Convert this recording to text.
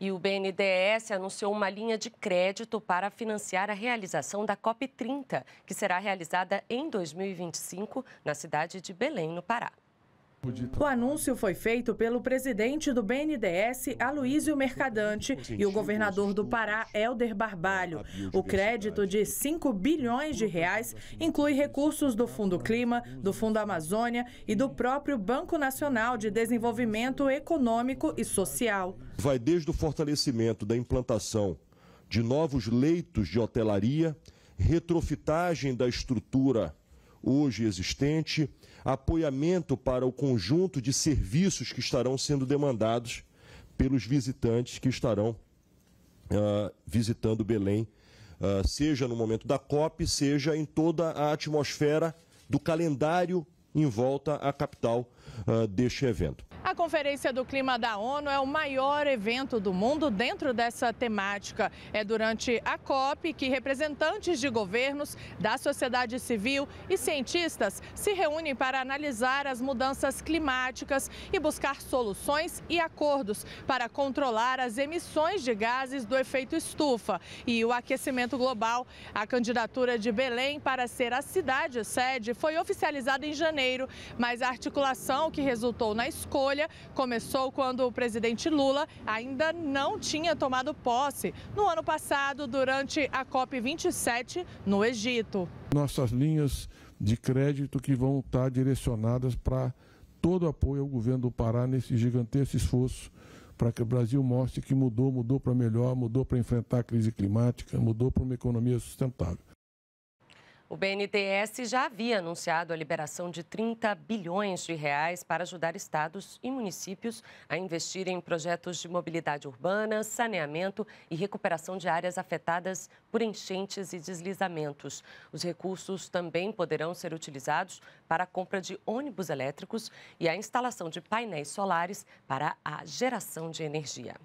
E o BNDES anunciou uma linha de crédito para financiar a realização da COP30, que será realizada em 2025 na cidade de Belém, no Pará. O anúncio foi feito pelo presidente do BNDES, Aloísio Mercadante, e o governador do Pará, Helder Barbalho. É o crédito de 5 bilhões de reais inclui recursos do Fundo Clima, do Fundo Amazônia e do próprio Banco Nacional de Desenvolvimento Econômico e Social. Vai desde o fortalecimento da implantação de novos leitos de hotelaria, retrofitagem da estrutura hoje existente, apoiamento para o conjunto de serviços que estarão sendo demandados pelos visitantes que estarão uh, visitando Belém, uh, seja no momento da COP, seja em toda a atmosfera do calendário em volta à capital uh, deste evento. A Conferência do Clima da ONU é o maior evento do mundo dentro dessa temática. É durante a COP que representantes de governos, da sociedade civil e cientistas se reúnem para analisar as mudanças climáticas e buscar soluções e acordos para controlar as emissões de gases do efeito estufa e o aquecimento global. A candidatura de Belém para ser a cidade sede foi oficializada em janeiro, mas a articulação que resultou na escolha Folha começou quando o presidente Lula ainda não tinha tomado posse no ano passado, durante a COP27 no Egito. Nossas linhas de crédito que vão estar direcionadas para todo apoio ao governo do Pará nesse gigantesco esforço para que o Brasil mostre que mudou, mudou para melhor, mudou para enfrentar a crise climática, mudou para uma economia sustentável. O BNDES já havia anunciado a liberação de 30 bilhões de reais para ajudar estados e municípios a investirem em projetos de mobilidade urbana, saneamento e recuperação de áreas afetadas por enchentes e deslizamentos. Os recursos também poderão ser utilizados para a compra de ônibus elétricos e a instalação de painéis solares para a geração de energia.